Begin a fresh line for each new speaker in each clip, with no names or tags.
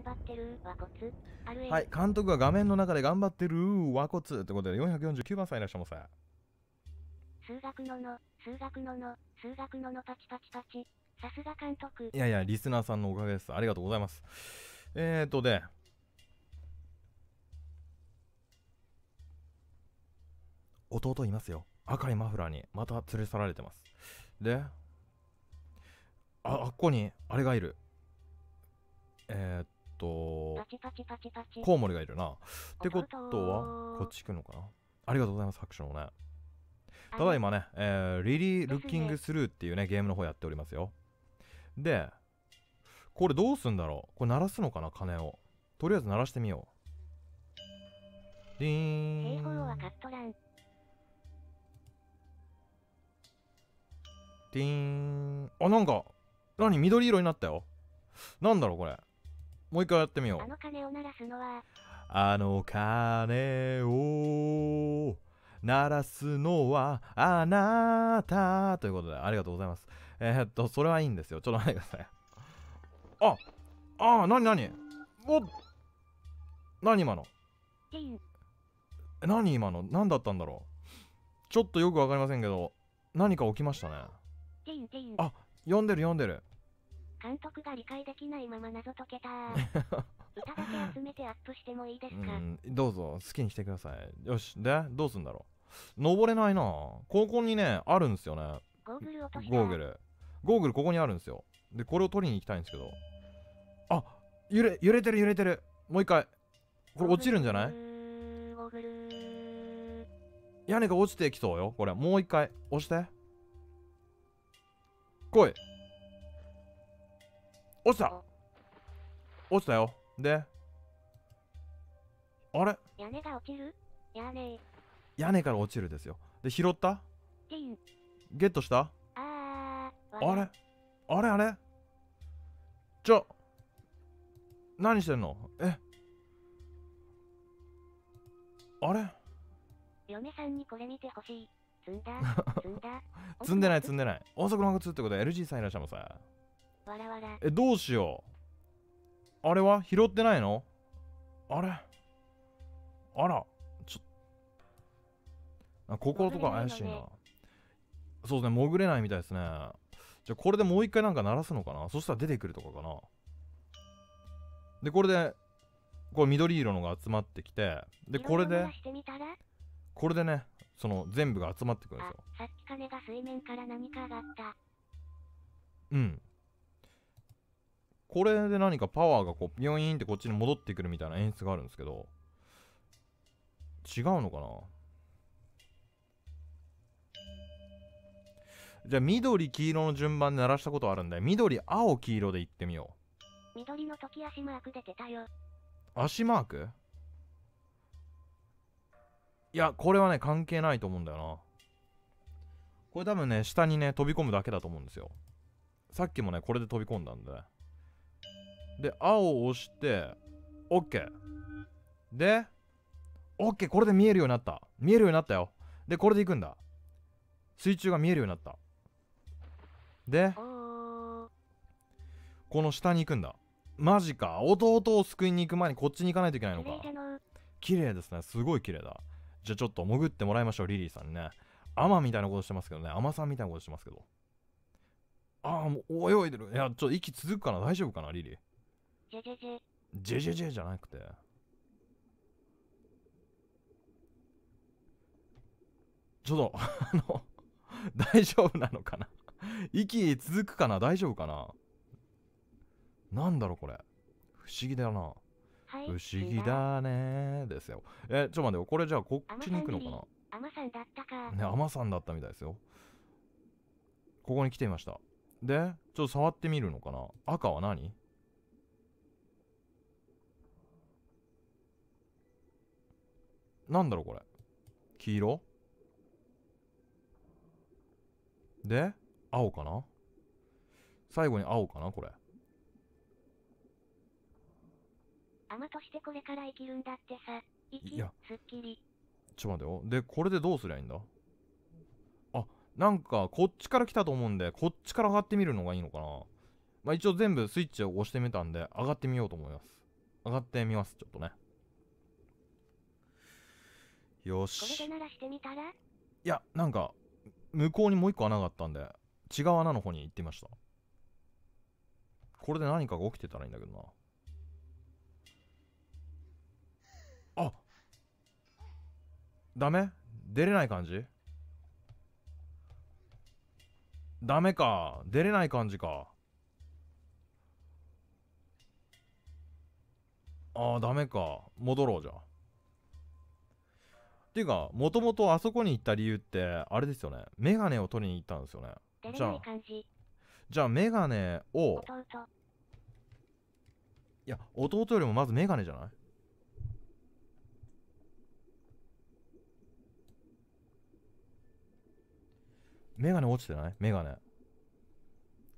頑張ってる和骨はい
監督が画面の中で頑張ってるこつってことで449番さんいらっしゃいませ
数学のの数学のの数学ののパチパチパチさすが監督いやい
やリスナーさんのおかげですありがとうございますえーとで弟いますよ赤いマフラーにまた連れ去られてますでああっこにあれがいるえー、っと、コウモリがいるな。ってことは、こっち行くのかなありがとうございます、拍手のね。ただいまね、えー、リリー・ルッキング・スルーっていうね、ゲームの方やっておりますよ。で、これどうすんだろうこれ鳴らすのかな鐘を。とりあえず鳴らしてみよう。ディーン。ディーン。あ、なんか、何緑色になったよ。なんだろうこれ。もう一回やってみようあ
の鐘を鳴らすのは
あのを鳴らすのはあなたということでありがとうございますえー、っとそれはいいんですよちょっと待ってくださいあああなになにお何今の何今の何だったんだろうちょっとよくわかりませんけど何か起きましたねあ呼んでる呼んでる
監督が理解できないまま謎解けた 歌だけ集めてアップしてもいいですか、うん、
どうぞ好きにしてくださいよしでどうすんだろう登れないな高校にねあるんですよね
ゴーグル落としたゴーグ
ルゴーグルここにあるんですよでこれを取りに行きたいんですけどあ揺れ揺れてる揺れてるもう一回これ落ちるんじゃない屋根が落ちてきそうよこれもう一回押して来い落ちた落ちたよ。で、あれ
屋根が落ちる屋根。
屋根から落ちるですよ。で、拾ったゲットした
ああ
れあれあれちょ、何してんのえあれ
嫁さんにこれ見てほしい。積んだ積んだ 積んでない積ん
でない。音速の発ってことは LG さんいらっしゃいませ。え、どうしよう。あれは拾ってないのあれあら、ちょあ心とか怪しいな。ね、そうですね、潜れないみたいですね。じゃあこれでもう一回なんか鳴らすのかなそしたら出てくるとかかなで、これで、こう緑色のが集まってきて、で、これで、これでね、その全部が集まってくるんですよ。
さっき金が水面から何か上がった。
うん。これで何かパワーがこうビヨーンってこっちに戻ってくるみたいな演出があるんですけど違うのかなじゃあ緑黄色の順番で鳴らしたことあるんで緑青黄色でいってみよ
う緑の時足マーク出てたよ
足マークいやこれはね関係ないと思うんだよなこれ多分ね下にね飛び込むだけだと思うんですよさっきもねこれで飛び込んだんで、ねで青を押して OK で OK これで見えるようになった見えるようになったよでこれで行くんだ水中が見えるようになったでこの下に行くんだマジか弟を救いに行く前にこっちに行かないといけないのか綺麗ですねすごい綺麗だじゃあちょっと潜ってもらいましょうリリーさんねアマみたいなことしてますけどねアマさんみたいなことしてますけどああもう泳いでるいやちょっと息続くかな大丈夫かなリリージェジェジェ。ジェジェジェじゃなくて。ちょっと、あの、大丈夫なのかな息続くかな大丈夫かななんだろうこれ。不思議だな。はい、不思議だねですよ。え、ちょ待ってよ。これじゃあこっちに行くのかな
アマさんだったか。ね、アマ
さんだったみたいですよ。ここに来ていました。で、ちょっと触ってみるのかな赤は何なんだろうこれ黄色で青かな最後に青かなこれ
甘としてこれから生きるんだってさ生きいやすっきり
ちょっと待ってよでこれでどうすりゃいいんだあなんかこっちから来たと思うんでこっちから上がってみるのがいいのかなまあ一応全部スイッチを押してみたんで上がってみようと思います上がってみますちょっとねよしこ
れで鳴らしてみたらい
やなんか向こうにもう一個穴があったんで違う穴の方に行ってみましたこれで何かが起きてたらいいんだけどなあダメ出れない感じダメか出れない感じかああダメか戻ろうじゃあっていうか、もともとあそこに行った理由って、あれですよね。メガネを取りに行ったんですよね。じゃあ、じゃあメガネを、いや、弟よりもまずメガネじゃないメガネ落ちてないメガネ。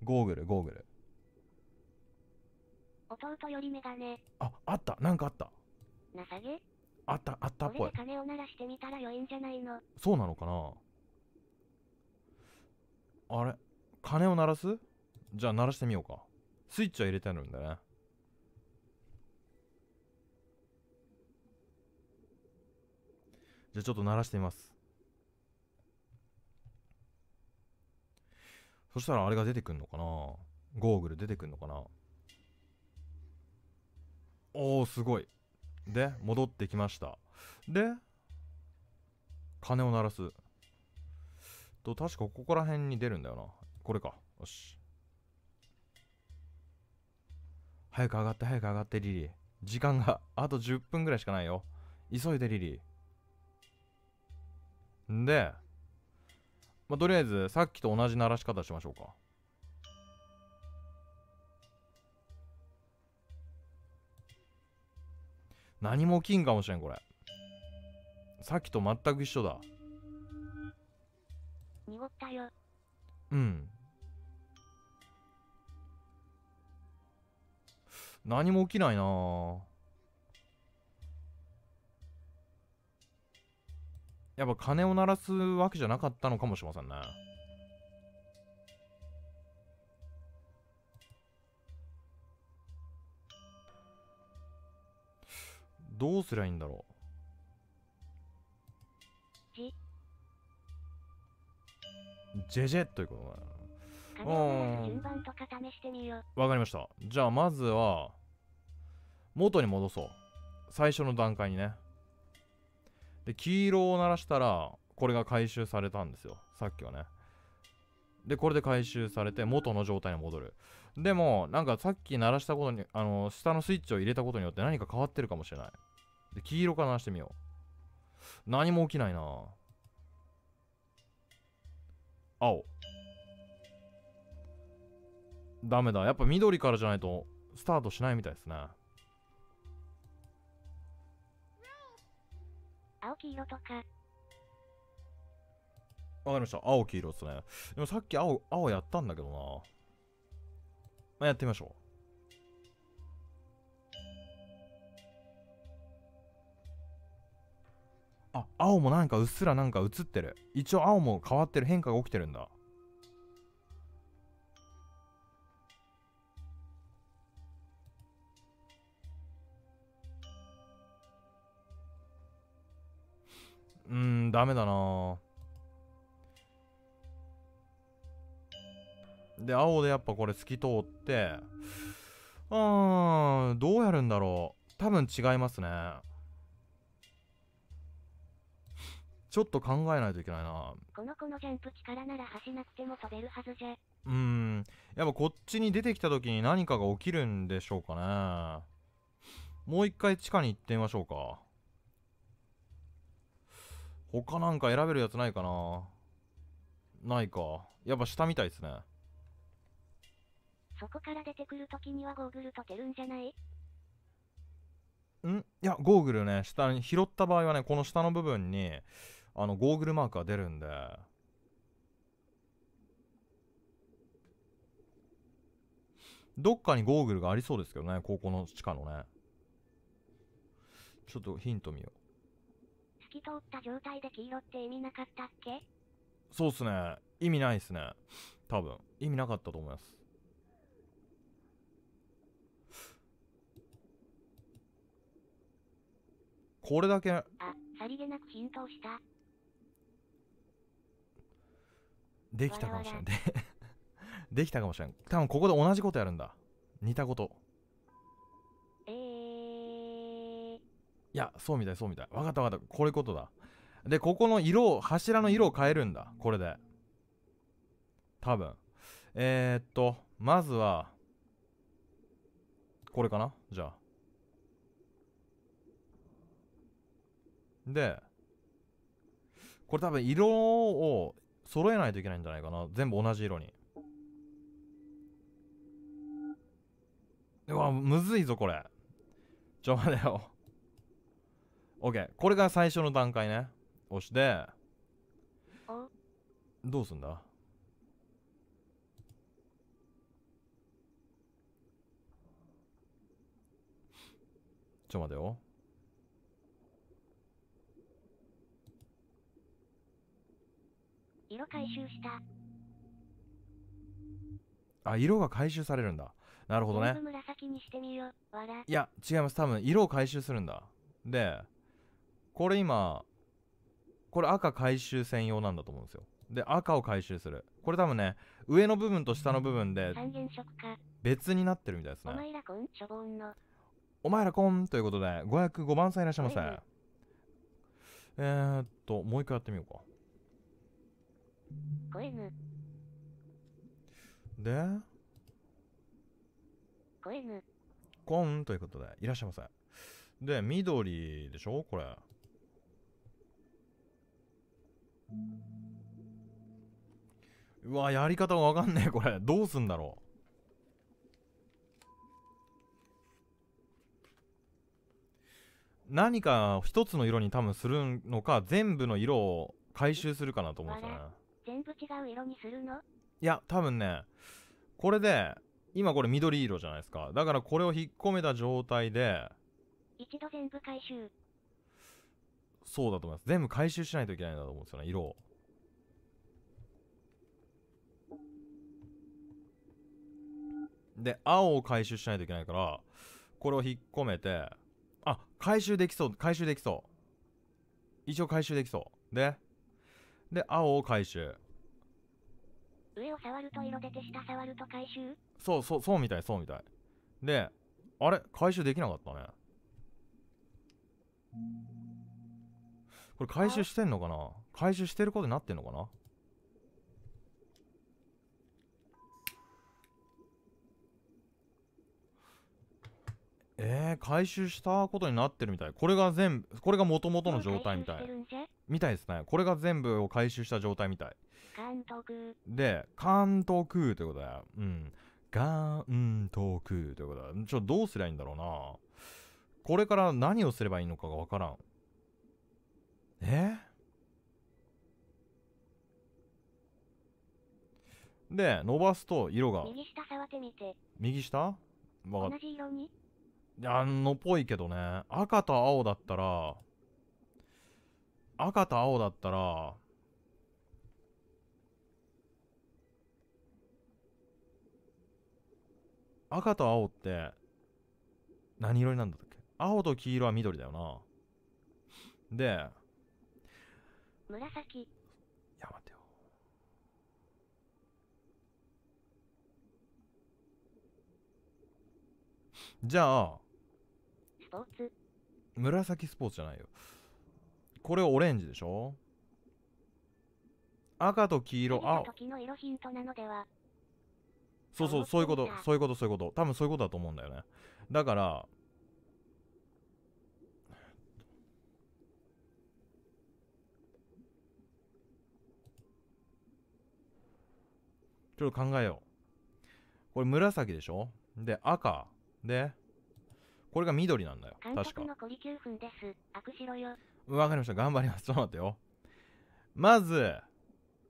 ゴーグル、ゴーグル。
弟よりメガネ。
あ、あったなんかあった。さげあったあったっぽい
金を鳴らしてみたら良いんじゃないの
そうなのかなあれ金を鳴らすじゃあ鳴らしてみようかスイッチは入れてあるんだねじゃあちょっと鳴らしてみますそしたらあれが出てくんのかなゴーグル出てくんのかなおおすごいで、戻ってきました。で、鐘を鳴らす。と、確かここら辺に出るんだよな。これか。よし。早く上がって、早く上がって、リリー。時間があと10分ぐらいしかないよ。急いで、リリー。んで、まあ、とりあえず、さっきと同じ鳴らし方しましょうか。何も起きんかもしれんこれさっきと全く一緒だ
濁ったよ
うん何も起きないなやっぱ鐘を鳴らすわけじゃなかったのかもしれませんねどうすりゃいいんだろうジェジェということだな順
番とか試してみよ
うわかりましたじゃあまずは元に戻そう最初の段階にねで黄色を鳴らしたらこれが回収されたんですよさっきはねでこれで回収されて元の状態に戻るでもなんかさっき鳴らしたことにあの下のスイッチを入れたことによって何か変わってるかもしれないで、黄色から鳴してみよう。何も起きないな青。ダメだ。やっぱ緑からじゃないとスタートしないみたいですね。
青黄色とか。
わかりました。青黄色ですね。でもさっき青、青やったんだけどな。まあ、やってみましょう。あ青もなんかうっすらなんか映ってる一応青も変わってる変化が起きてるんだうんダメだなで青でやっぱこれ透き通ってうんどうやるんだろう多分違いますねちょっと考えないといけないな
この子のジャンプ力なら走なくても飛べるはずじゃ
うーんやっぱこっちに出てきた時に何かが起きるんでしょうかねもう一回地下に行ってみましょうか他なんか選べるやつないかなないかやっぱ下みたいですね
そこから出てくる時にはゴーグルとてるんじゃない
んいやゴーグルね下に拾った場合はねこの下の部分にあのゴーグルマークが出るんでどっかにゴーグルがありそうですけどね高校の地下のねちょっとヒント見よう
透き通った状態で黄色って意味なかったっけ
そうっすね意味ないっすね多分意味なかったと思いますこれだけあ
さりげなくヒトをした
できたかもしれん。で できたかもしれん。多分ここで同じことやるんだ。似たこと。えー、いや、そうみたい、そうみたい。わかったわかった。こういうことだ。で、ここの色を、柱の色を変えるんだ。これで。多分。えー、っと、まずは、これかなじゃあ。で、これ多分色を揃えないといけないんじゃないかな全部同じ色にうわむずいぞこれちょ待てよ OK これが最初の段階ね押してどうすんだちょ待てよ
色回収した
あ色が回収されるんだなるほどね
紫にしてみよ笑いや
違います多分色を回収するんだでこれ今これ赤回収専用なんだと思うんですよで赤を回収するこれ多分ね上の部分と下の部分で別になってるみたいですねお前らコンんということで505番さんいらっしゃいませえー、っともう一回やってみようか子犬で子犬コンということでいらっしゃいませで緑でしょこれうわやり方わかんねえこれどうすんだろう何か一つの色に多分するのか全部の色を回収するかなと思うんですよね
全部違う色にするのい
や多分ねこれで今これ緑色じゃないですかだからこれを引っ込めた状態で
一度全部回収
そうだと思います全部回収しないといけないんだと思うんですよね色をで青を回収しないといけないからこれを引っ込めてあ回収できそう回収できそう一応回収できそうでで青を回収
上を触ると色出て下触ると回収
そうそうそうみたいそうみたいであれ回収できなかったねこれ回収してんのかな回収してることになってんのかなえー、回収したことになってるみたいこれが全部これが元々の状態みたいみたいですねこれが全部を回収した状態みたい
監督
で監督ということだうん監督ということだちょっとどうすりゃいいんだろうなこれから何をすればいいのかがわからんえで伸ばすと色が右
下触ってみて
右下同じ色にあのっぽいけどね。赤と青だったら、赤と青だったら、赤と青って、何色になるんだっけ青と黄色は緑だよな。で、
紫。いや、待てよ。じゃあ、ポーツ
紫スポーツじゃないよこれオレンジでしょ赤と黄色青
時の色ヒントなのでは
そうそうそういうことそういうことそういうこと多分そういうことだと思うんだよねだからちょっと考えようこれ紫でしょで赤でこれが緑なんだよ。確か。分わかりました。頑張ります。ちょっと待ってよ。まず、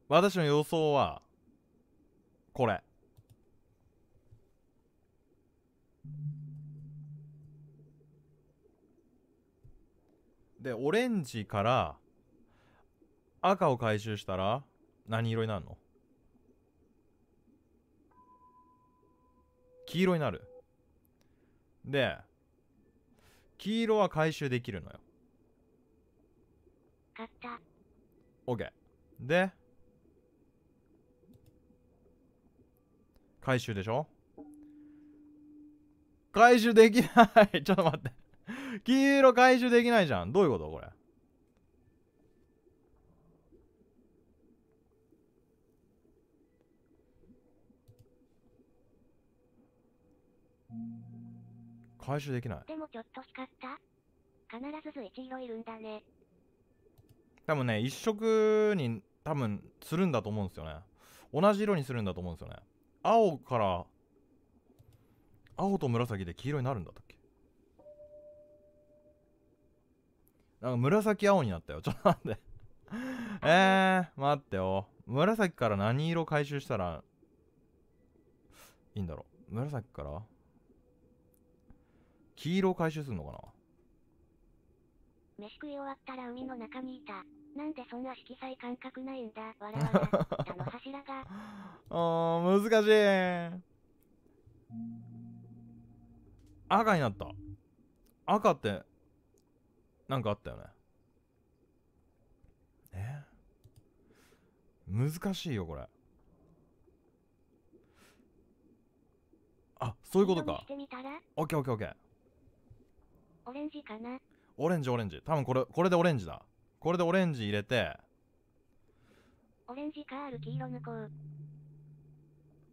私の予想は、これ。で、オレンジから赤を回収したら何色になるの黄色になる。で、黄色は回収できるのよ買った OK で回収でしょ回収できない ちょっと待って黄色回収できないじゃんどういうことこれ回収できない。で
もちょっと光った必ずず1色いるんだね。
多分ね、一色に多分するんだと思うんですよね。同じ色にするんだと思うんですよね。青から、青と紫で黄色になるんだったっけなんか紫青になったよ。ちょっと待ってえー、待ってよ。紫から何色回収したらいいんだろう。紫から黄色を回収するのかな
飯食い終わったら海の中にいた。なんでそんな色彩感覚ないんだ。笑わな。あの柱が。
あー、難しい。赤になった。赤って、なんかあったよね。え難しいよ、これ。あ、そういうことか。オッケーオッケーオッケー。
オレンジかな
オレンジオレンジ多分これこれでオレンジだこれでオレンジ入れて
オレンジかある黄色向こう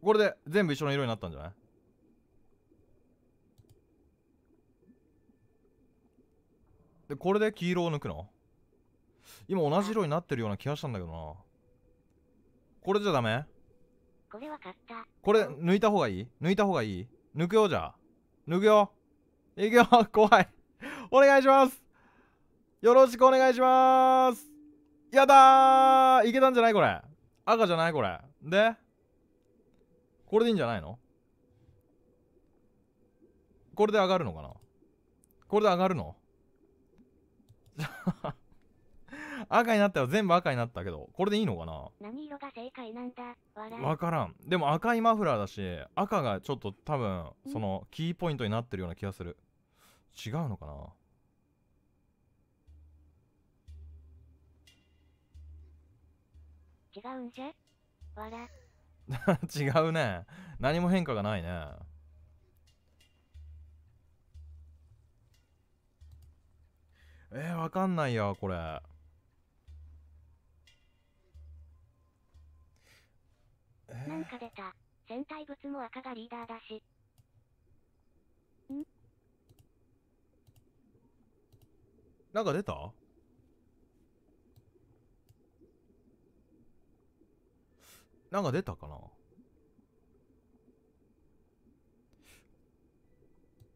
これで全部一緒の色になったんじゃないでこれで黄色を抜くの今同じ色になってるような気がしたんだけどなこれじゃダメ
これは買った
これ抜いた方がいい抜いた方がいい抜くよじゃ抜くよいくよ怖いお願いしますよろしくお願いしますやだーいけたんじゃないこれ赤じゃないこれでこれでいいんじゃないのこれで上がるのかなこれで上がるの 赤になったよ全部赤になったけどこれでいいのかな
何色が正解なんだ分
からんでも赤いマフラーだし赤がちょっと多分そのキーポイントになってるような気がする違うのかな
違うんじゃ笑
違うね。何も変化がないね。えー、わかんないや、これ。な
んか出た。戦隊物も赤がリーダーだし。
なんか出たなんか出たかな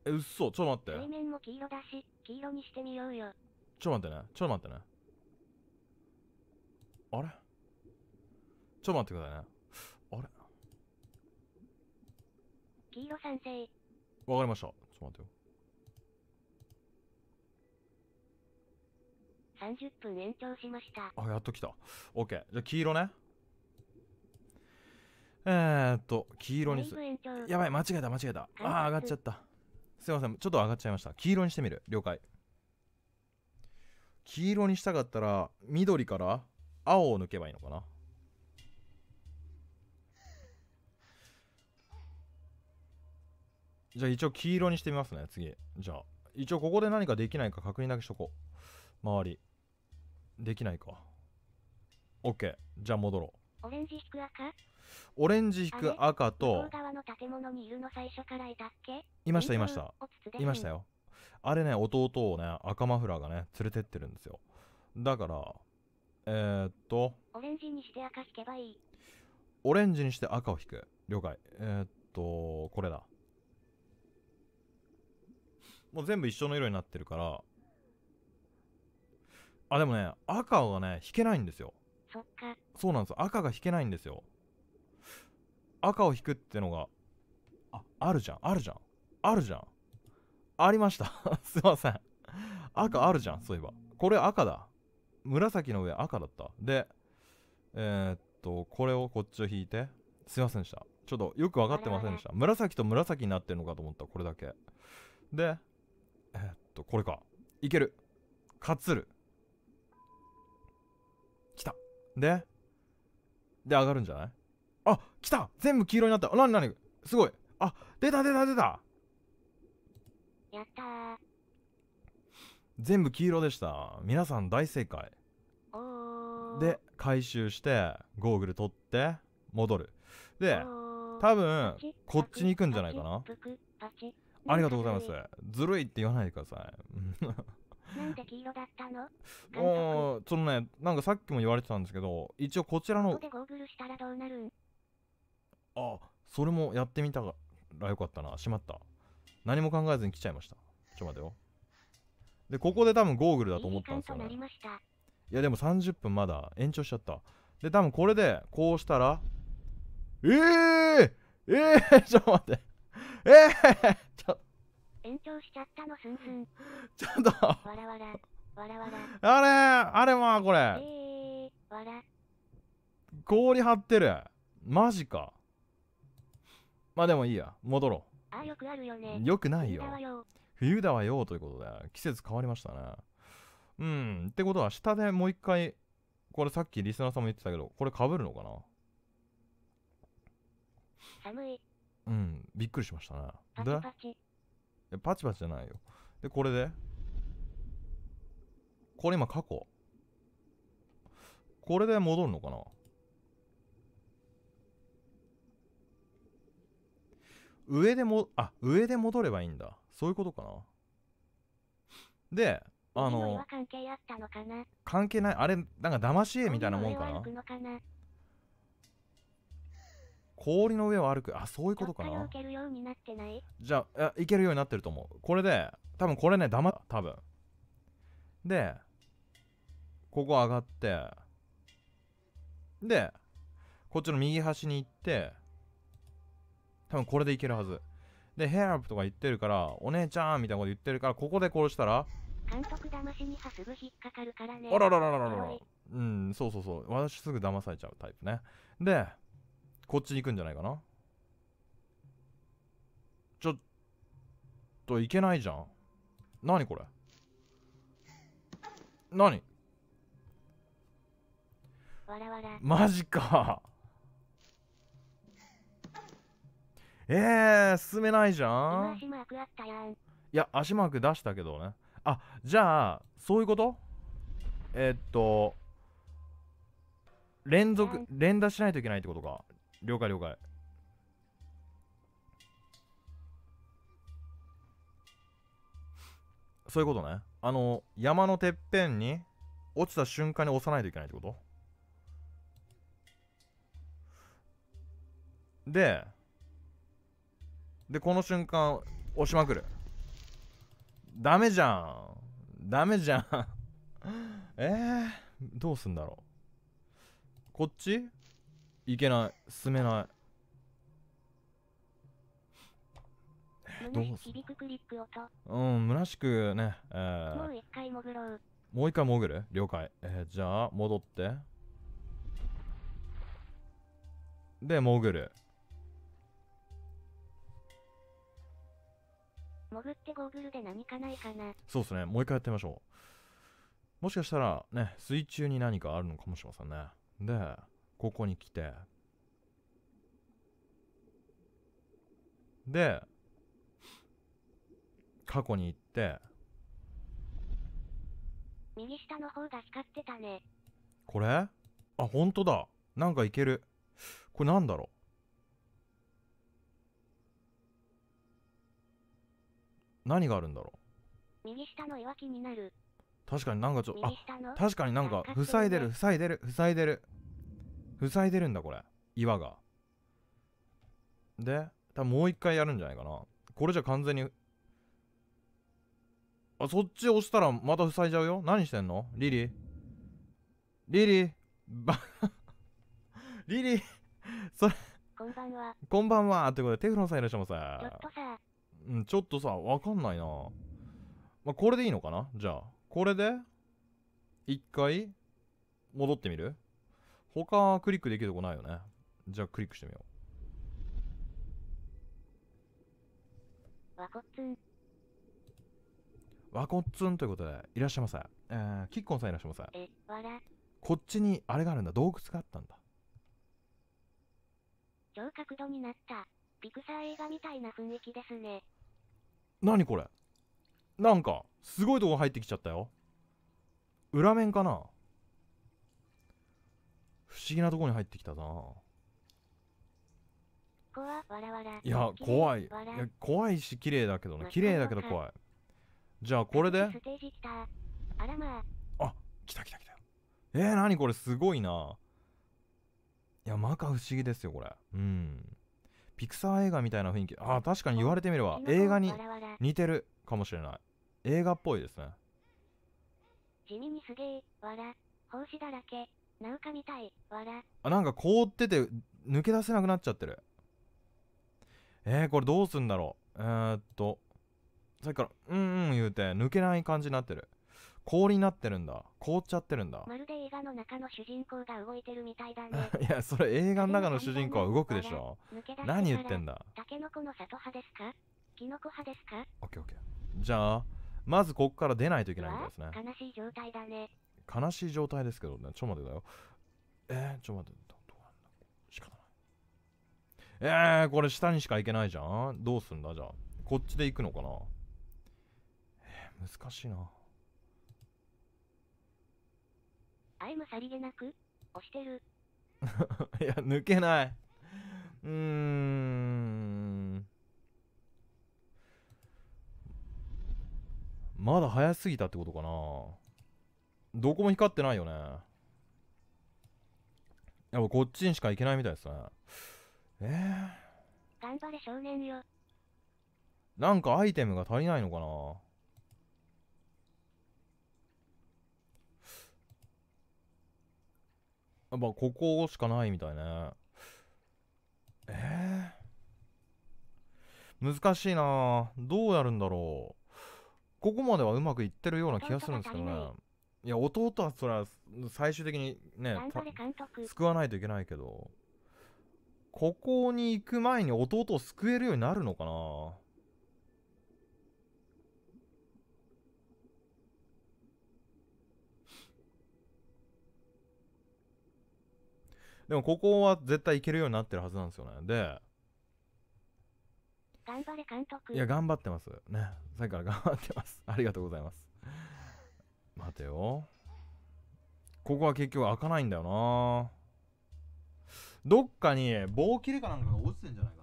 え、嘘ちょっと待っ
て。面も黄色だし、黄色にしてみようよ。
ちょっと待ってね。ちょっと待ってね。あれちょっと待ってくださいね。あれ
黄色賛成。
わかりました。ちょっと待って
よ。30分延長しました。
あ、やっと来た。オッケー。じゃあ黄色ね。えー、っと、黄色にする。やばい、間違えた、間違えた。ああ、上がっちゃった。すいません、ちょっと上がっちゃいました。黄色にしてみる。了解。黄色にしたかったら、緑から青を抜けばいいのかな。じゃあ一応黄色にしてみますね、次。じゃあ、一応ここで何かできないか確認だけしとこう。周り。できないか。OK。じゃあ戻ろ
う。オレンジ引く赤
オレンジ引く赤と
いましたいましたいましたよ
あれね弟をね赤マフラーがね連れてってるんですよだからえー、っと
オレンジにして赤引けばいい
オレンジにして赤を引く了解えー、っとこれだもう全部一緒の色になってるからあでもね赤がね引けないんですよそっかそうなんです赤が引けないんですよ赤を引くってのがああるじゃんあるじゃんあるじゃんありました すいません赤あるじゃんそういえばこれ赤だ紫の上赤だったでえー、っとこれをこっちを引いてすいませんでしたちょっとよく分かってませんでした紫と紫になってるのかと思ったこれだけでえー、っとこれかいけるかつるきたでで上がるんじゃないあ、来た全部黄色になった。なになにすごい。あ、出た出た出た
やったー。
全部黄色でした。皆さん大正解。で、回収して、ゴーグル取って、戻る。で、多分、こっちに行くんじゃないかな。ありがとうございます。ずるいって言わないでください。
なんで黄色だったのあ
そのね、なんかさっきも言われてたんですけど、一応こちらの。あそれもやってみたらよかったなしまった何も考えずに来ちゃいましたちょ待てよでここで多分ゴーグルだと思ったんですよねいやでも30分まだ延長しちゃったで多分これでこうしたらえー、えー、ちょっと待ってええー、ちょ
延長しちゃったのすんすん
ちょっとわらわら
わらわらあれあれまあこれ、
えー、わら氷張ってるマジかまあでもいいや、戻ろ
う。あよくあるよね。よくないよ。
冬だわよということで、季節変わりましたね。うん。ってことは、下でもう一回、これさっきリスナーさんも言ってたけど、これかぶるのかな寒い。うん、びっくりしましたね。パチパチ。でパチパチじゃないよ。で、これで。これ今過去。これで戻るのかな上でも、あ、上で戻ればいいんだ。そういうことかな。で、あの、
関係あったのかな
関係ない。あれ、なんか騙し絵みたいなもんかな。氷の上を歩く。あ、そういうことかな。じゃあ、いけるようになってると思う。これで、多分これね、だまた。多分。で、ここ上がって、で、こっちの右端に行って、多分これでいけるはず。で、ヘアップとか言ってるから、お姉ちゃんみたいなこと言ってるから、ここで殺したら、
監督騙しにはすぐ引っかかるからね。あらららららら。
うん、そうそうそう。私すぐ騙されちゃうタイプね。で、こっちに行くんじゃないかな。ちょっと、いけないじゃん。なにこれに
わらわらマジ
かえー、進めないじゃん。
足マークあったやん。い
や、足マーク出したけどね。あ、じゃあ、そういうことえー、っと、連続、連打しないといけないってことか。了解了解。そういうことね。あの、山のてっぺんに落ちた瞬間に押さないといけないってことで、でこの瞬間押しまくるダメじゃんダメじゃん えー、どうすんだろうこっちいけない進めな
いどう響くクリック
音。うん、むなしくね。えー、もう
一回潜ろう。
もう一回潜る了解。えー、じゃあ、戻って。で、潜る。
潜ってゴーグルで何かないかな。
そうですね。もう一回やってみましょう。もしかしたらね、水中に何かあるのかもしれませんね。で、ここに来て。で、過去に行って。
右下の方が光ってたね。
これあ、ほんとだ。なんかいける。これなんだろう何があるんだろ
う右下の岩気になる
確かになんかちょっとあ確かになんか塞いでる塞いでる塞いでる塞いでるんだこれ岩がで多分もう一回やるんじゃないかなこれじゃ完全にあそっち押したらまた塞いじゃうよ何してんのリリーリリーばリリーそれこんばんはこんばんはってことでテフロンさんいらっしゃいませちょっとさうん、ちょっとさ、わかんないな。まあ、これでいいのかなじゃあ、これで、一回、戻ってみる他クリックできるとこないよね。じゃあクリックしてみよ
う。わこっつん。
わこっつんということで、いらっしゃいませ。えー、キッコンさんいらっしゃいませ。え、わら。こっちにあれがあるんだ、洞窟があったんだ。
超角度になった。ピクサー映画みたいな雰囲気ですね。
何これなんかすごいとこ入ってきちゃったよ裏面かな不思議なとこに入ってきたな
いや怖いいや
怖いし綺麗だけどね綺麗だけど怖いじゃあこれであ来た来た来たえー、何これすごいないやまか不思議ですよこれうんピクサー映画みたいな雰囲気あ確かに言われてみれば映画に似てるかもしれない映画っぽいですね
地味にすげえわら胞子だらけなんかみたいわら
あなんか凍ってて抜け出せなくなっちゃってるえー、これどうすんだろうえー、っとさっきからうんうん言うて抜けない感じになってる氷になってるんだ凍っちゃってるんだ
まるで映画の中の主人公が動いてるみたいだね
いやそれ映画の中の主人公は動くでしょ何言ってんだ
タケノコの里派ですかキノコ派ですか
オッケーオッケーじゃあまずここから出ないといけないんですね
悲しい状態だね
悲しい状態ですけどねちょ待ってだよえー、ちょ待ってどどうなんだいえー、これ下にしか行けないじゃんどうすんだじゃあこっちで行くのかなえ難しいな
アイムさりげなく押してる
いや抜けないうーんまだ早すぎたってことかなどこも光ってないよねやっぱこっちにしか行けないみたいですねええー、
頑張れ少年よ
なんかアイテムが足りないのかなやっぱここしかないみたいね。えー、難しいなどうやるんだろう。ここまではうまくいってるような気がするんですけどね。いや、弟はそれは最終的にね、救わないといけないけど、ここに行く前に弟を救えるようになるのかなでもここは絶対いけるようになってるはずなんですよねで
頑張れ監督いや頑
張ってますねさっきから頑張ってます ありがとうございます待てよここは結局開かないんだよなどっかに棒切れかなんかが落ちてんじゃない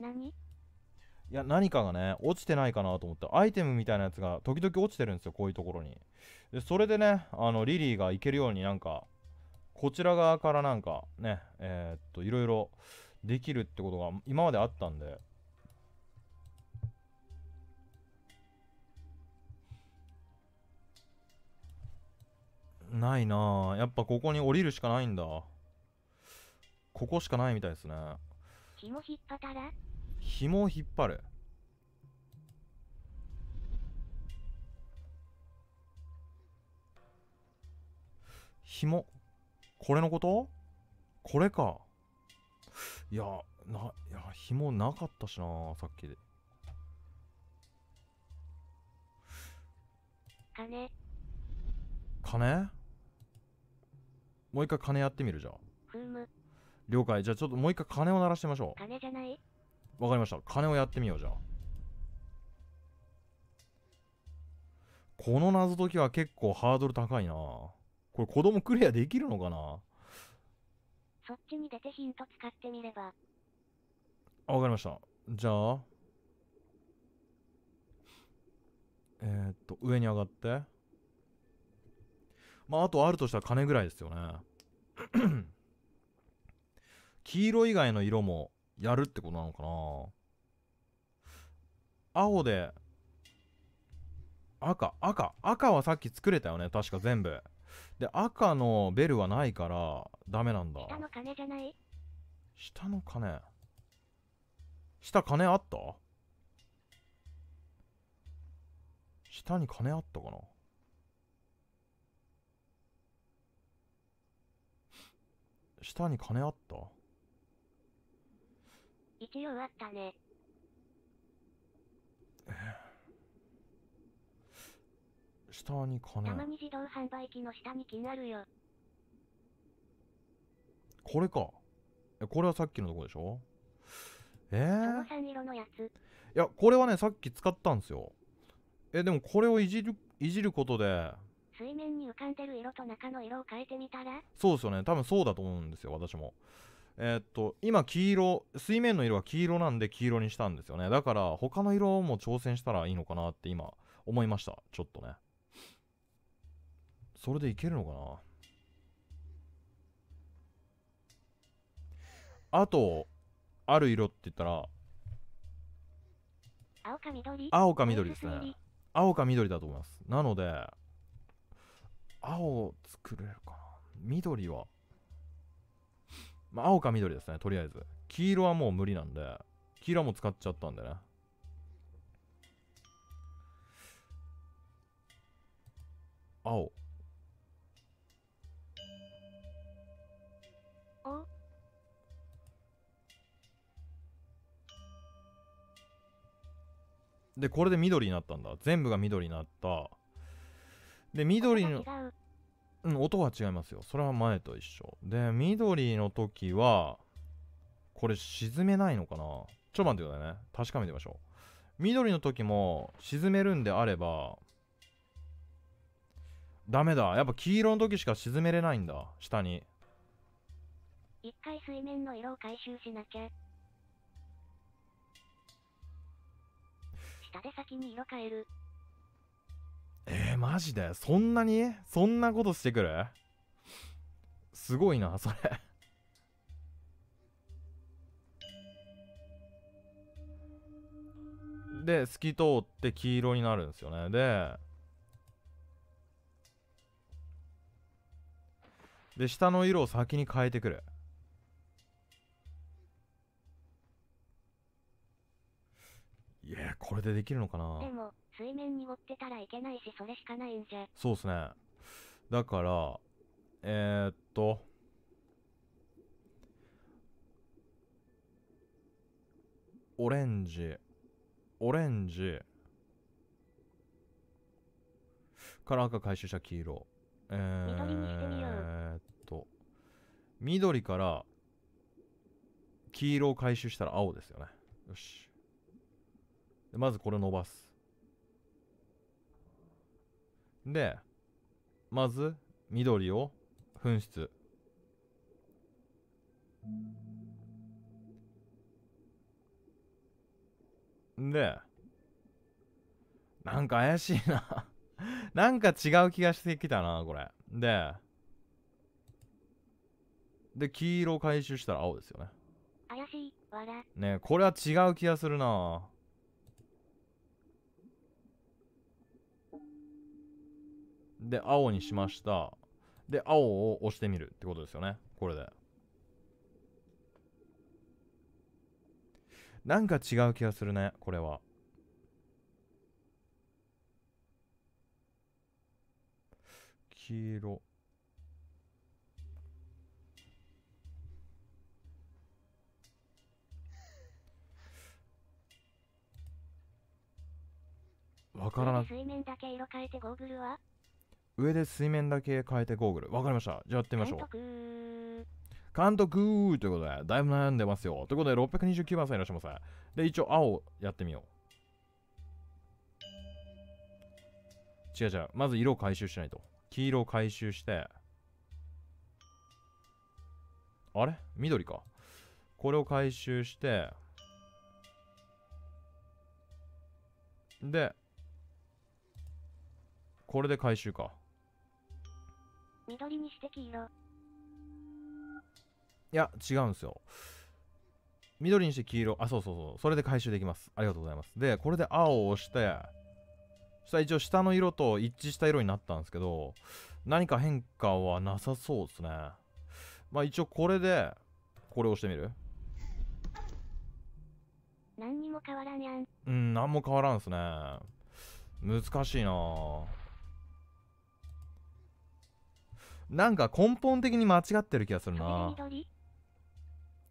何いや何かがね落ちてないかなと思ってアイテムみたいなやつが時々落ちてるんですよこういうところにでそれでねあのリリーが行けるようになんかこちら側からなんかねえー、っといろいろできるってことが今まであったんでないなあやっぱここに降りるしかないんだここしかないみたいですね
紐引っ張ったら
紐を引っ張る紐これのことこれかいやないや紐なかったしなさっきで金金もう一回金やってみるじゃん了解じゃあちょっともう一回金を鳴らしてみましょう
金じゃない
わかりました。金をやってみようじゃあ。この謎解きは結構ハードル高いな。これ子供クリアできるのかな
そっちに出てヒント使ってみれば。
あ、わかりました。じゃあ。えー、っと、上に上がって。まあ、あとあるとしたら金ぐらいですよね。黄色以外の色もやるってことなのかな青で、赤、赤、赤はさっき作れたよね、確か全部。で、赤のベルはないから、ダメなんだ。
下の金じゃない
下の下金あった下に金あったかな下に金あった
一応あったね。
下に金たま
に自動販売機の下に気になるよ
これかこれはさっきのとこでしょえー、
さん色のやつい
やこれはねさっき使ったんですよえでもこれをいじるいじることで
水面に浮かんでる色と中の色を変えてみたら
そうですよね多分そうだと思うんですよ私もえー、っと今黄色水面の色は黄色なんで黄色にしたんですよねだから他の色も挑戦したらいいのかなって今思いましたちょっとねそれでいけるのかなあとある色って言ったら
青か緑青か緑ですね
青か緑だと思いますなので青作れるかな緑はまあ、青か緑ですね、とりあえず。黄色はもう無理なんで、黄色も使っちゃったんでね。青。で、これで緑になったんだ。全部が緑になった。で、緑の。うん、音は違いますよ。それは前と一緒。で、緑の時は、これ沈めないのかなちょっと待ってくださいね。確かめてみましょう。緑の時も沈めるんであれば、ダメだ。やっぱ黄色の時しか沈めれないんだ。下に。
一回水面の色を回収しなきゃ。下で先に色変える。
マジでそんなにそんなことしてくるすごいな、それで、透き通って黄色になるんですよね。で、で、下の色を先に変えてくる。いや、これでできるのかな
水面に持ってたらいけないし、それしかないんじゃ。
そうですね。だから、えー、っと、オレンジ、オレンジ、から赤回収した黄色。えー、っと、緑から黄色を回収したら青ですよね。よし。まずこれ伸ばす。で、まず、緑を噴出。で、なんか怪しいな なんか違う気がしてきたな、これ。で、で、黄色を回収したら青ですよね。怪しい、ねこれは違う気がするなで、青にしました。で、青を押してみるってことですよね。これで。なんか違う気がするね、これは。黄色。わからな
水面だけ色変えてゴーグルは
上で水面だけ変えてゴーグル。わかりました。じゃあやってみましょう。監督ということで、だいぶ悩んでますよ。ということで、629番さんいらっしゃいませ。で、一応、青やってみよう。違う違う。まず色を回収しないと。黄色を回収して。あれ緑か。これを回収して。で、これで回収か。
緑にして黄色い
や違うんですよ緑にして黄色あそうそうそうそれで回収できますありがとうございますでこれで青を押してした一応下の色と一致した色になったんですけど何か変化はなさそうですねまあ一応これでこれを押してみる
何にも変わらんやん
うん何も変わらんですね難しいなあなんか根本的に間違ってる気がするな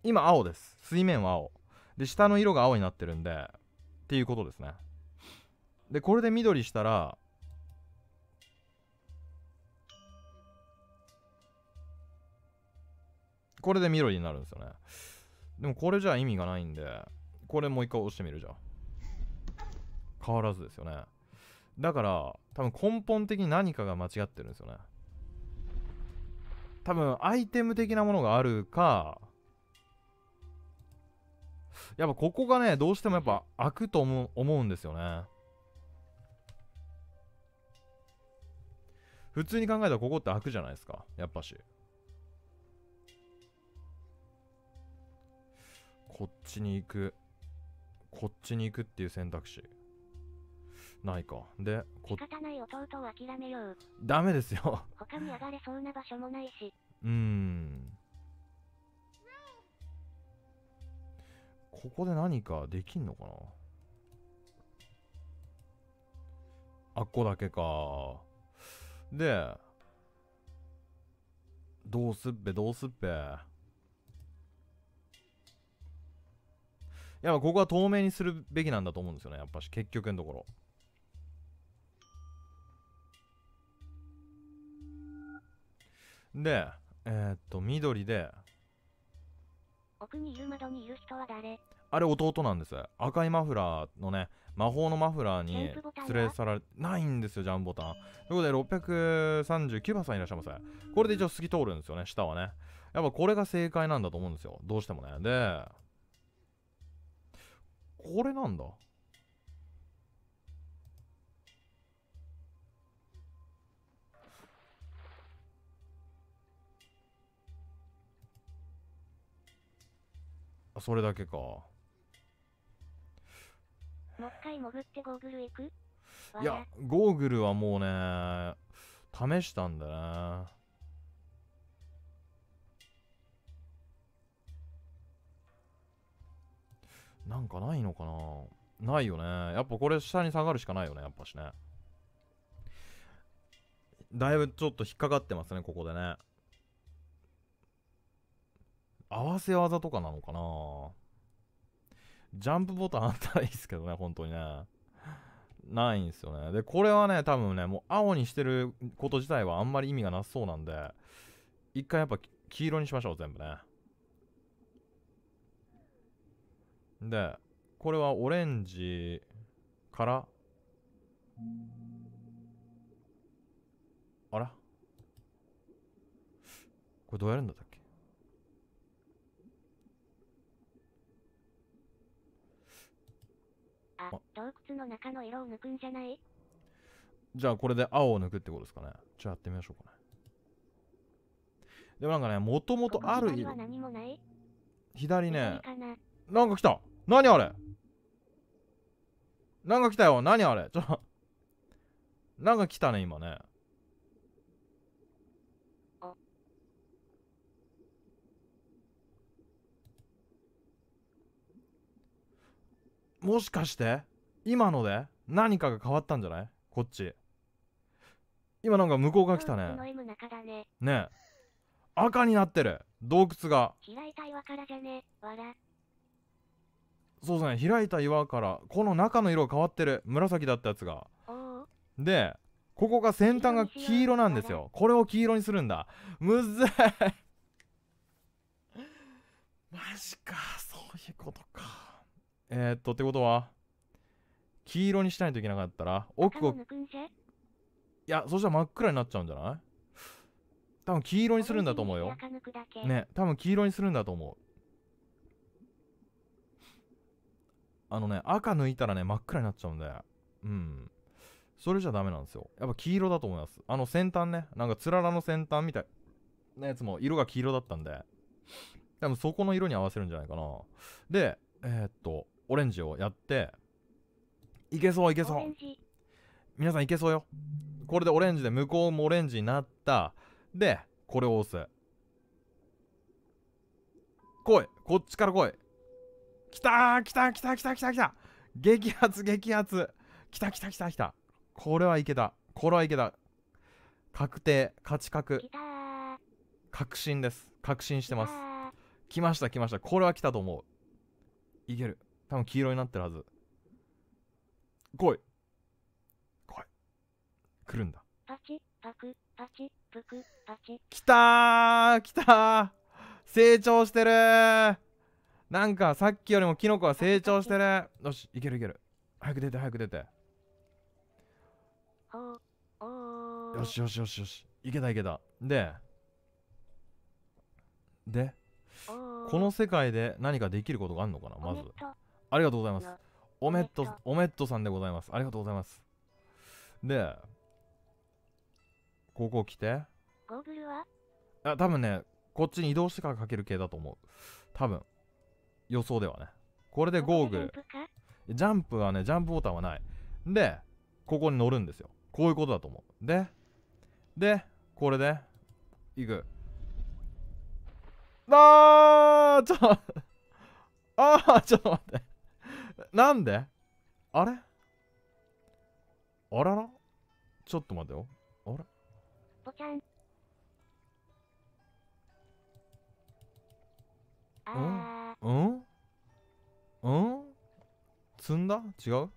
今青です水面は青で下の色が青になってるんでっていうことですねでこれで緑したらこれで緑になるんですよねでもこれじゃ意味がないんでこれもう一回押してみるじゃん変わらずですよねだから多分根本的に何かが間違ってるんですよね多分アイテム的なものがあるか、やっぱここがね、どうしてもやっぱ開くと思う思うんですよね。普通に考えたらここって開くじゃないですか、やっぱし。こっちに行く。こっちに行くっていう選択肢。ないか。で、こ仕
方ない弟を諦めよう。
ダメですよ
他に上がれそうな場所もないし。
うーん。ここで何かできんのかなあっこだけか。で、どうすっぺ、どうすっぺ。やっぱここは透明にするべきなんだと思うんですよね、やっぱし結局のところ。でえー、っと緑で
奥にいる窓にいる人は誰
あれ弟なんです赤いマフラーのね魔法のマフラーに連れ去られないんですよジャンボタンということで639番さんいらっしゃいませこれで一応透き通るんですよね下はねやっぱこれが正解なんだと思うんですよどうしてもねでこれなんだあ、それだけか。も
う一回潜ってゴーグル行くいや、
ゴーグルはもうね、試したんだね。なんかないのかなないよね。やっぱこれ下に下がるしかないよね、やっぱしね。だいぶちょっと引っかかってますね、ここでね。合わせ技とかなのかなジャンプボタンあったらいいですけどね、本当にね。ないんですよね。で、これはね、多分ね、もう青にしてること自体はあんまり意味がなさそうなんで、一回やっぱ黄色にしましょう、全部ね。で、これはオレンジから、あらこれどうやるんだったっけあ、
洞窟の中の色を抜くんじゃない
じゃあこれで青を抜くってことですかね。じゃあやってみましょうかね。でもなんかね、もともとある色。左ね。なんか来た何あれなんか来たよ何あれちょなんか来たね、今ね。もしかして今ので何かが変わったんじゃないこっち今なんか向こうが来たね、ね、え赤になってる洞窟が
開いた岩からじゃねわら
そうですね開いた岩からこの中の色が変わってる紫だったやつがでここが先端が黄色なんですよこれを黄色にするんだむずい マジかそういうことかえー、っと、ってことは、黄色にしないといけなかったら、奥を、いや、そしたら真っ暗になっちゃうんじゃない多分黄色にするんだと思うよ。ね、多分黄色にするんだと思う。あのね、赤抜いたらね、真っ暗になっちゃうんで、うん。それじゃダメなんですよ。やっぱ黄色だと思います。あの先端ね、なんかつららの先端みたいなやつも色が黄色だったんで、多分そこの色に合わせるんじゃないかな。で、えー、っと、オレンジをやっていけそういけそう皆さんいけそうよこれでオレンジで向こうもオレンジになったでこれを押す来いこっちから来い来た来た来た来た来た来た激アツ激アツ来た来た来た来たこれはいけたこれはいけた確定勝ち確確信です確信してます来ました来ましたこれは来たと思ういける多分黄色になってるはず来い来い
来るんだパチパクパチプクパチ
来たー来たー成長してるなんかさっきよりもキノコは成長してるよしいけるいける早く出て早く出てよしよしよしよしいけたいけたででこの世界で何かできることがあるのかなまずありがとうございます。おめっと、おめっとさんでございます。ありがとうございます。で、ここ来て。ゴーグルはあ、多分ね、こっちに移動してからかける系だと思う。多分。予想ではね。これでゴーグル。ジャンプはね、ジャンプボタンはない。で、ここに乗るんですよ。こういうことだと思う。で、で、これで、行く。あーちょ、っと、あーちょっと待って。なんであれあららちょっと待てよ。あれおちゃん。うんうんうん積んだ違う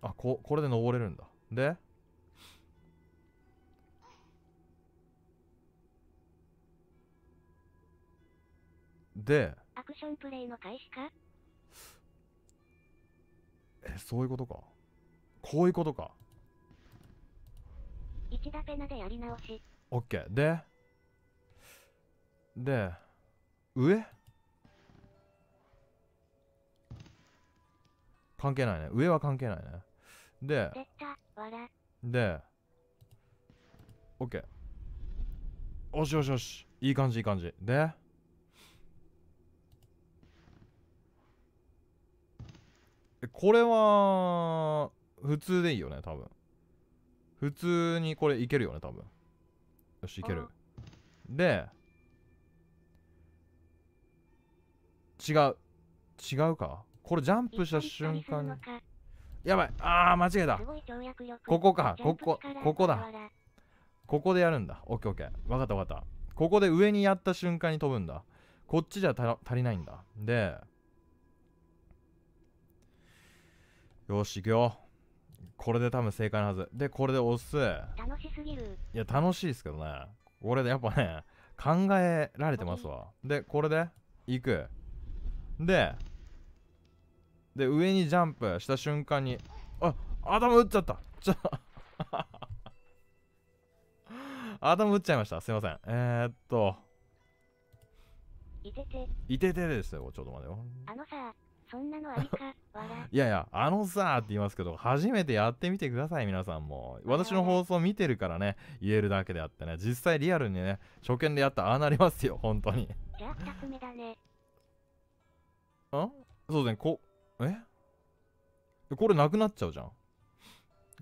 あここれで登れるんだ。でで
アクションプレイの開始か
えそういうことかこういうことか
一打ペナでやり直し
オッケーでで上関係ないね上は関係ないねででオッケー。よしよしよしいい感じいい感じでこれは、普通でいいよね、多分。普通にこれいけるよね、多分。よし、いける。で、違う。違うかこれジャンプした瞬間に。やばい。あー、間違えた。
ここか。ここ、ここだ。
ここでやるんだ。オッケーオッケー。わかったわかった。ここで上にやった瞬間に飛ぶんだ。こっちじゃ足りないんだ。で、よし、行くよ。これで多分正解のはず。で、これで押す。
楽しすぎる。
いや、楽しいですけどね。これでやっぱね、考えられてますわ。で、これで、行く。で、で、上にジャンプした瞬間に、あ、頭打っちゃった。ちょ 頭打っちゃいました。すいません。えー、っと。いてて。いててですよ。ちょっと待ってよ。あ
のさ、そんなのありか、笑
いやいや、あのさーって言いますけど、初めてやってみてください、皆さんも。私の放送見てるからね、言えるだけであってね、実際リアルにね、初見でやったらああなりますよ、本当に。
じゃあ、2つ目だね。
あそうですね、こ、えこれなくなっちゃうじゃん。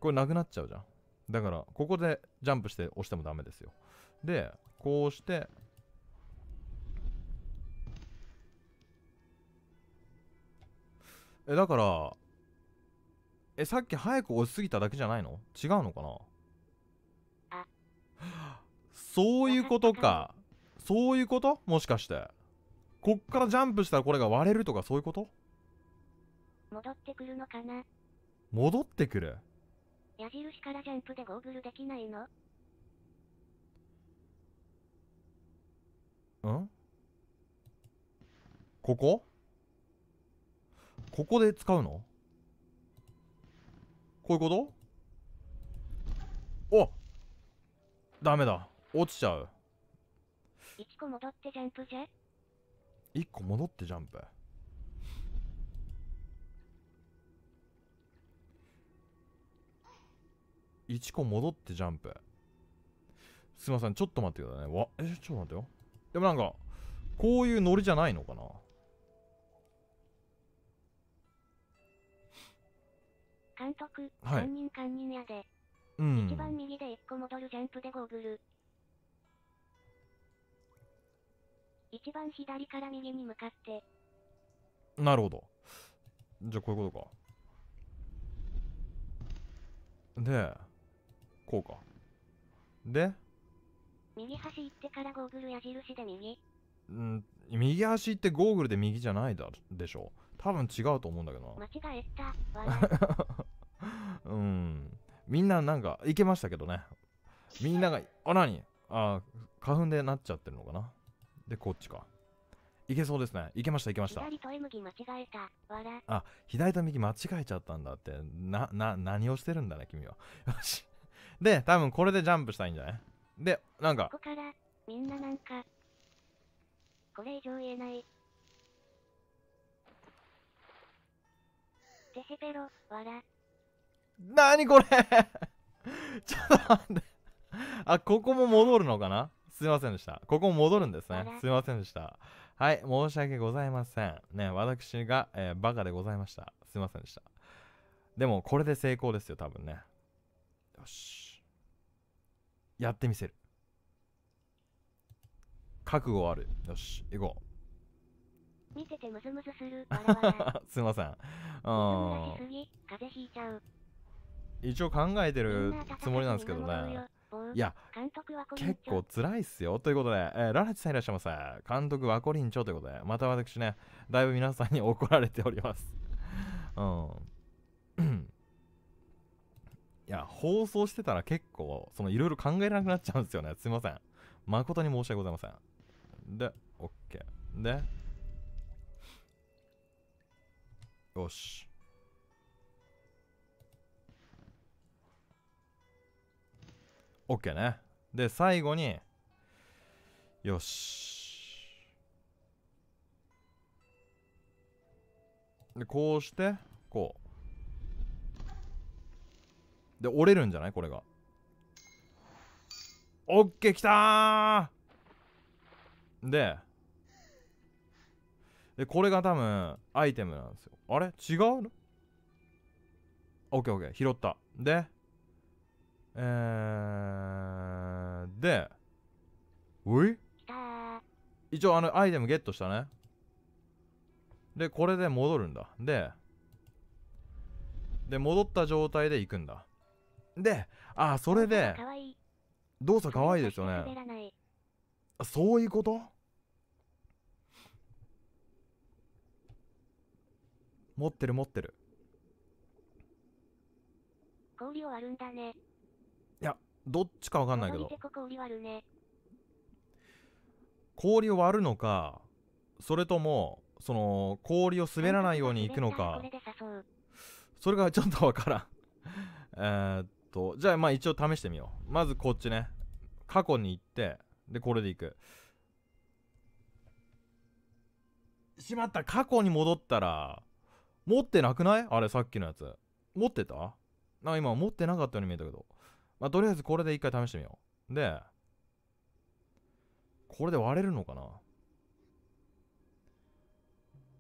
これなくなっちゃうじゃん。だから、ここでジャンプして押してもダメですよ。で、こうして、え、だから、え、さっき早く押しすぎただけじゃないの違うのかなそういうことか。そういうこともしかして。こっからジャンプしたらこれが割れるとかそういうこと
戻ってくるのかな
戻ってくる
矢印からジャンプでゴーグルできないの
んここここで使うのこういうことおダメだ落ちちゃう
1個戻ってジャンプじゃ
1個戻ってジャンプ1個戻ってジャンプすみませんちょっと待ってくださいねわえちょっと待ってよでもなんかこういうノリじゃないのかな
監督、はい、3人間認やで。うん。一番右で1個戻るジャンプでゴーグル。一番左から右に向かって。
なるほど。じゃあこういうことか。で、こうか。で
右端行ってからゴーグル矢印で右。
うん、右端行ってゴーグルで右じゃないだでしょ。多分違うと思うんだけどな。間違えた。うん。みんななんか、いけましたけどね。みんなが、あ、なにあ、花粉でなっちゃってるのかなで、こっちか。いけそうですね。いけました、いけました。左
と右間違えた。
あ、左と右間違えちゃったんだって。な、な、何をしてるんだね、君は。よし。で、多分これでジャンプしたいんじゃないで、なんか。こ
こから、みんななんか、これ以上言えない。デヘペロ、わら。
なにこれ ちょっと待ってあ、ここも戻るのかなすいませんでした。ここも戻るんですね。すいませんでした。はい、申し訳ございません。ね、私が、えー、バカでございました。すいませんでした。でも、これで成功ですよ、多分ね。よし。やってみせる。覚悟ある。よし、行こ
う。見ててムズムズする。
わらわらすいません。うん。風邪いちゃう。一応考えてるつもりなんですけどねいや結構辛いっすよということで、えー、ララチさんいらっしゃいませ監督はコリンチョということでまた私ねだいぶ皆さんに怒られております うんいや放送してたら結構そのいろいろ考えなくなっちゃうんですよねすいません誠に申し訳ございませんで OK でよし OK ね。で、最後に、よし。で、こうして、こう。で、折れるんじゃないこれが。OK きたーで、で、これが多分、アイテムなんですよ。あれ違うの ?OKOK、拾った。で、えー、で、おい一応あのアイテムゲットしたね。で、これで戻るんだ。で、で、戻った状態で行くんだ。で、あ、それで、動作かわいいですよね。そういうこと持ってる持ってる。氷を
割るんだね。
いやどっちかわかんないけど
氷割るね
氷を割るのかそれともその氷を滑らないように行くのかそれがちょっとわからん えっとじゃあまあ一応試してみようまずこっちね過去に行ってでこれで行くしまった過去に戻ったら持ってなくないあれさっきのやつ持ってたな今持ってなかったように見えたけどまあ、とりあえずこれで一回試してみよう。で、これで割れるのかな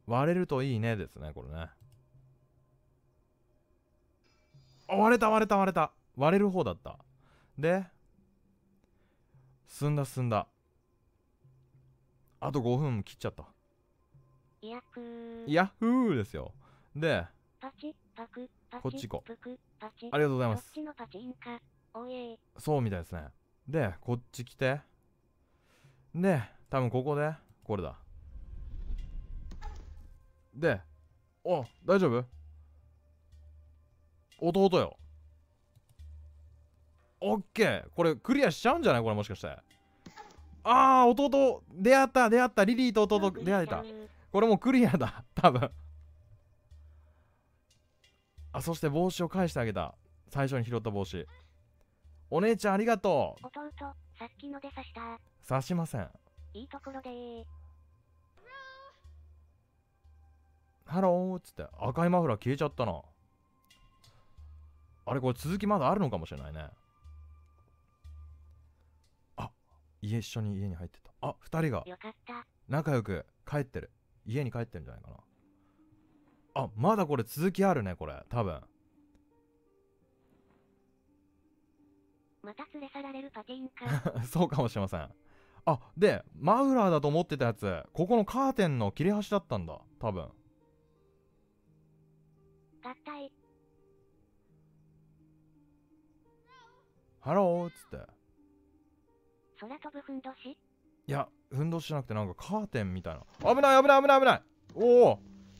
割れるといいねですね、これね。あ、割れた割れた割れた割れる方だった。で、進んだ進んだ。あと5分切っちゃった。
ヤッ
フーですよ。で、
パチパクパチこっち行こう。ありがとうございます。こっちのパチンカ
そうみたいですね。で、こっち来て。で、多分ここで、これだ。で、お、大丈夫弟よ。オッケーこれクリアしちゃうんじゃないこれもしかして。あー、弟、出会った、出会った、リリーと弟、出会えた。これもうクリアだ、多分。あ、そして帽子を返してあげた。最初に拾った帽子。お姉ちゃんありがと
う弟さっきので刺した
刺しませんいいところでハローっつって赤いマフラー消えちゃったなあれこれ続きまだあるのかもしれないねあ家一緒に家に入ってたあ二2人がよかった仲良く帰ってる家に帰ってるんじゃないかなあまだこれ続きあるねこれ多分
また連れ去られるパティン
か そうかもしれませんあでマフラーだと思ってたやつここのカーテンの切れ端だったんだ多分合体ハローっつって
空飛ぶふんどしい
やふんどしじゃなくてなんかカーテンみたいな危ない危ない危ない危ないおお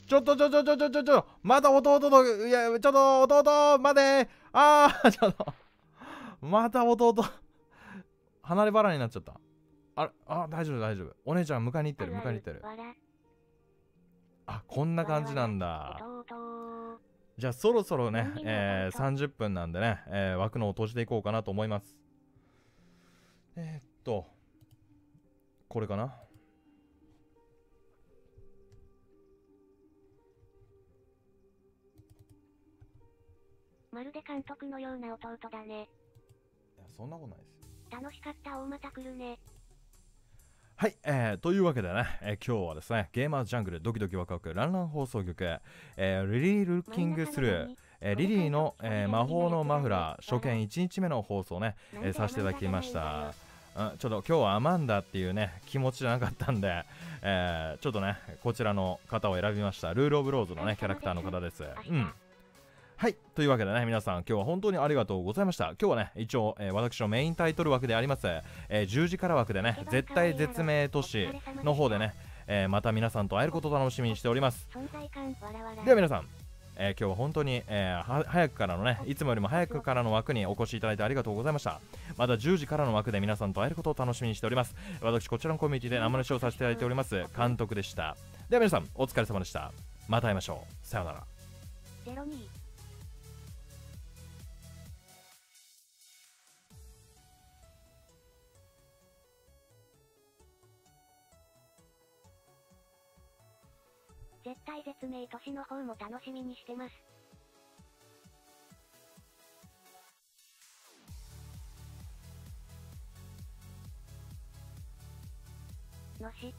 ちょっとちょちょちょちょちょちょまだ弟といやちょっと弟までああちょっとまた弟 離れ離れになっちゃった。ああ、大丈夫、大丈夫。お姉ちゃん、迎えに行ってる、迎えに行ってる。あ、こんな感じなんだ。じゃあ、そろそろね、えー、30分なんでね、えー、枠のを閉じていこうかなと思います。えー、っと、これかな。
まるで監督のような弟だね。そんなことないですよ楽しかった大また来るね
はい、えー、というわけでね、えー、今日はですね、ゲーマージャングルドキドキワクワクランラン放送局、えー、リリー・ルッキングスルー、えー、リリーの、えー、魔法のマフラー、初見1日目の放送ね、えー、させていただきました。うん、ちょっと今日はアマンダっていうね、気持ちじゃなかったんで、えー、ちょっとね、こちらの方を選びました。ルール・オブ・ローズのね、キャラクターの方です。うん。はい。というわけでね、皆さん、今日は本当にありがとうございました。今日はね、一応、えー、私のメインタイトル枠であります、えー、10時から枠でね、絶対絶命都市の方でね、えー、また皆さんと会えることを楽しみにしております。では皆さん、えー、今日は本当に、えー、早くからのね、いつもよりも早くからの枠にお越しいただいてありがとうございました。また10時からの枠で皆さんと会えることを楽しみにしております。私、こちらのコミュニティで生主をさせていただいております、監督でした。では皆さん、お疲れ様でした。また会いましょう。さような
ら。絶対絶命都市の方も楽しみにしてます。のし。